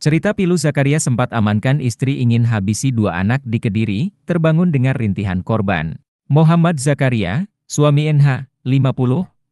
Cerita pilu Zakaria sempat amankan istri ingin habisi dua anak di Kediri, terbangun dengan rintihan korban. Muhammad Zakaria, suami NH, 50,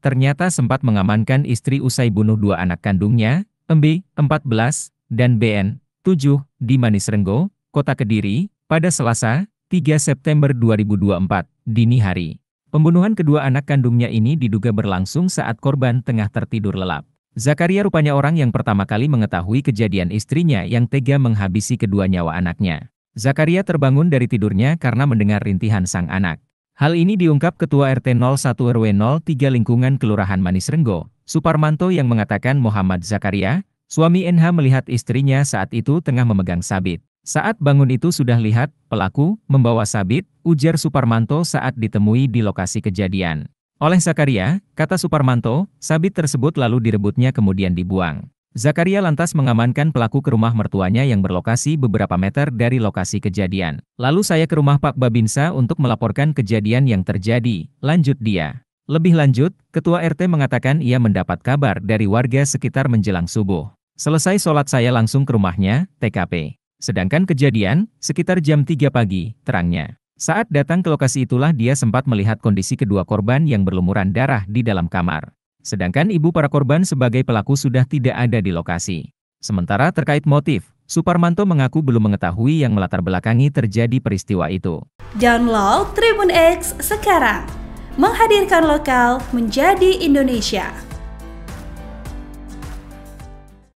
ternyata sempat mengamankan istri usai bunuh dua anak kandungnya, MB, 14, dan BN, 7, di Manisrenggo, Kota Kediri, pada Selasa, 3 September 2024, dini hari. Pembunuhan kedua anak kandungnya ini diduga berlangsung saat korban tengah tertidur lelap. Zakaria rupanya orang yang pertama kali mengetahui kejadian istrinya yang tega menghabisi kedua nyawa anaknya. Zakaria terbangun dari tidurnya karena mendengar rintihan sang anak. Hal ini diungkap Ketua RT 01 RW 03 lingkungan Kelurahan Manis Renggo, Suparmanto yang mengatakan Muhammad Zakaria, suami NH melihat istrinya saat itu tengah memegang sabit. Saat bangun itu sudah lihat, pelaku, membawa sabit, ujar Suparmanto saat ditemui di lokasi kejadian. Oleh Zakaria, kata Suparmanto, sabit tersebut lalu direbutnya kemudian dibuang. Zakaria lantas mengamankan pelaku ke rumah mertuanya yang berlokasi beberapa meter dari lokasi kejadian. Lalu saya ke rumah Pak Babinsa untuk melaporkan kejadian yang terjadi, lanjut dia. Lebih lanjut, Ketua RT mengatakan ia mendapat kabar dari warga sekitar menjelang subuh. Selesai sholat saya langsung ke rumahnya, TKP. Sedangkan kejadian, sekitar jam 3 pagi, terangnya. Saat datang ke lokasi itulah dia sempat melihat kondisi kedua korban yang berlumuran darah di dalam kamar. Sedangkan ibu para korban sebagai pelaku sudah tidak ada di lokasi. Sementara terkait motif, Suparmanto mengaku belum mengetahui yang melatar belakangi terjadi peristiwa itu. Download Tribun X sekarang, menghadirkan lokal menjadi Indonesia.